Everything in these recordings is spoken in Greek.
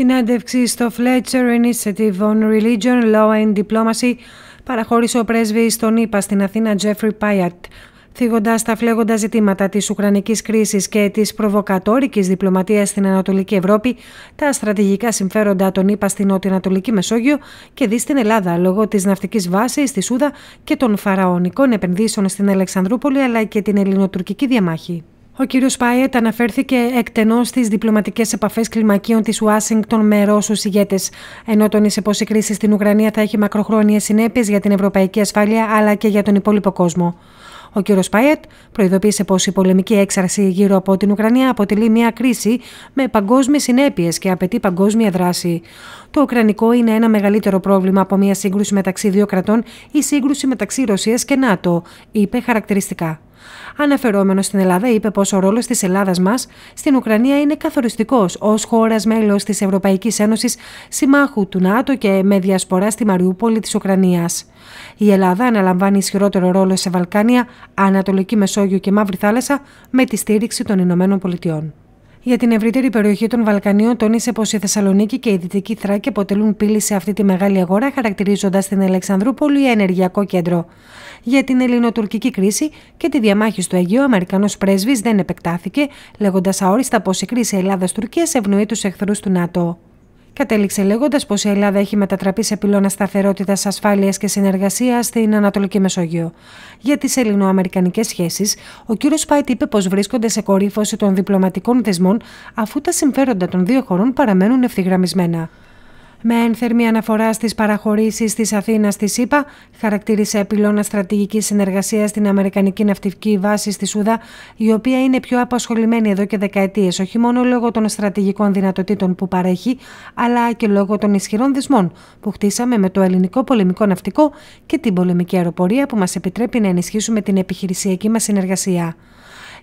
συνέντευξη στο Fletcher Initiative on Religion, Law and Diplomacy παραχώρησε ο πρέσβης στον ΗΠΑ στην Αθήνα Τζέφρι Πάιατ, θίγοντας τα φλέγοντα ζητήματα της Ουκρανικής κρίσης και της προβοκατόρικης διπλωματίας στην Ανατολική Ευρώπη, τα στρατηγικά συμφέροντα των ΗΠΑ στην Ανατολική Μεσόγειο και δι στην Ελλάδα λόγω της ναυτικής βάσης στη Σούδα και των φαραωνικών επενδύσεων στην Αλεξανδρούπολη αλλά και την ελληνοτουρκική διαμάχη. Ο κύριος Πάιετ αναφέρθηκε εκτενώς στις διπλωματικές επαφές κλιμακίων της Ουάσιγκτον με Ρώσους ηγέτες, ενώ τόνισε πως η κρίση στην Ουκρανία θα έχει μακροχρόνιες συνέπειες για την ευρωπαϊκή ασφάλεια αλλά και για τον υπόλοιπο κόσμο. Ο κύριος Πάιετ προειδοποίησε πως η πολεμική έξαρση γύρω από την Ουκρανία αποτελεί μια κρίση με παγκόσμιες συνέπειες και απαιτεί παγκόσμια δράση. Το Ουκρανικό είναι ένα μεγαλύτερο πρόβλημα από μια σύγκρουση μεταξύ δύο κρατών ή σύγκρουση μεταξύ Ρωσίας και ΝΑΤΟ, είπε χαρακτηριστικά. Αναφερόμενος στην Ελλάδα, είπε πως ο ρόλος της Ελλάδας μας στην Ουκρανία είναι καθοριστικός ως χώρας μέλος της Ευρωπαϊκής Ένωσης, συμμάχου του ΝΑΤΟ και με διασπορά στη Μαριούπολη της Ουκρανίας. Η Ελλάδα αναλαμβάνει ισχυρότερο ρόλο σε Βαλκάνια, Ανατολική Μεσόγειο και Μαύρη Θάλασσα με τη στήριξη των Ηνωμένων Πολιτειών. Για την ευρύτερη περιοχή των Βαλκανίων, τόνισε πως η Θεσσαλονίκη και η Δυτική Θράκη αποτελούν πύλη σε αυτή τη μεγάλη αγορά, χαρακτηρίζοντας την Αλεξανδρούπολη ενεργειακό κέντρο. Για την ελληνοτουρκική κρίση και τη διαμάχη στο Αιγαίο, ο Αμερικανός πρέσβης δεν επεκτάθηκε, λέγοντας αόριστα πως η κρίση Ελλάδα-Τουρκία ευνοεί τους εχθρούς του ΝΑΤΟ. Κατέληξε λέγοντας πως η Ελλάδα έχει μετατραπεί σε πυλώνα σταθερότητας, ασφάλειας και συνεργασίας στην Ανατολική Μεσόγειο. Για τις ελληνοαμερικανικές σχέσεις, ο κ. Σπάιτ είπε πως βρίσκονται σε κορύφωση των διπλωματικών δεσμών, αφού τα συμφέροντα των δύο χωρών παραμένουν ευθυγραμμισμένα. Με ένθερμη αναφορά στις παραχωρήσεις της Αθήνας στη ΣΥΠΑ, χαρακτήρισε πυλώνα στρατηγικής συνεργασίας στην Αμερικανική Ναυτική Βάση στη Σούδα, η οποία είναι πιο απασχολημένη εδώ και δεκαετίες, όχι μόνο λόγω των στρατηγικών δυνατοτήτων που παρέχει, αλλά και λόγω των ισχυρών δεσμών που χτίσαμε με το ελληνικό πολεμικό ναυτικό και την πολεμική αεροπορία που μας επιτρέπει να ενισχύσουμε την επιχειρησιακή μας συνεργασία.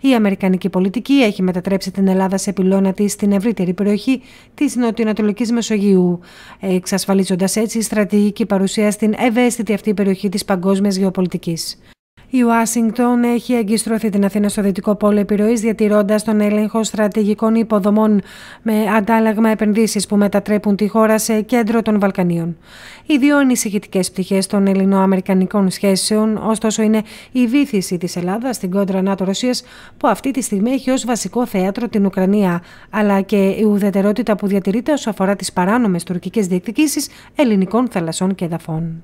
Η Αμερικανική πολιτική έχει μετατρέψει την Ελλάδα σε πυλώνα της στην ευρύτερη περιοχή της Νοτιοανατολικής Μεσογείου, εξασφαλίζοντας έτσι στρατηγική παρουσία στην ευαίσθητη αυτή περιοχή της παγκόσμιας γεωπολιτικής. Η Ουάσιγκτον έχει εγκιστρωθεί την Αθήνα στο δυτικό πόλο επιρροής, διατηρώντας τον έλεγχο στρατηγικών υποδομών με αντάλλαγμα επενδύσεις που μετατρέπουν τη χώρα σε κέντρο των Βαλκανίων. Οι δύο ανησυχητικές πτυχές των ελληνοαμερικανικών σχέσεων, ωστόσο, είναι η βήθηση της Ελλάδας στην κόντρα ΝΑΤΟ-Ρωσία, που αυτή τη στιγμή έχει ως βασικό θέατρο την Ουκρανία, αλλά και η ουδετερότητα που διατηρείται όσο αφορά τις παράνομες τουρκικές διεκδικήσεις ελληνικών θαλασσών και εδαφών.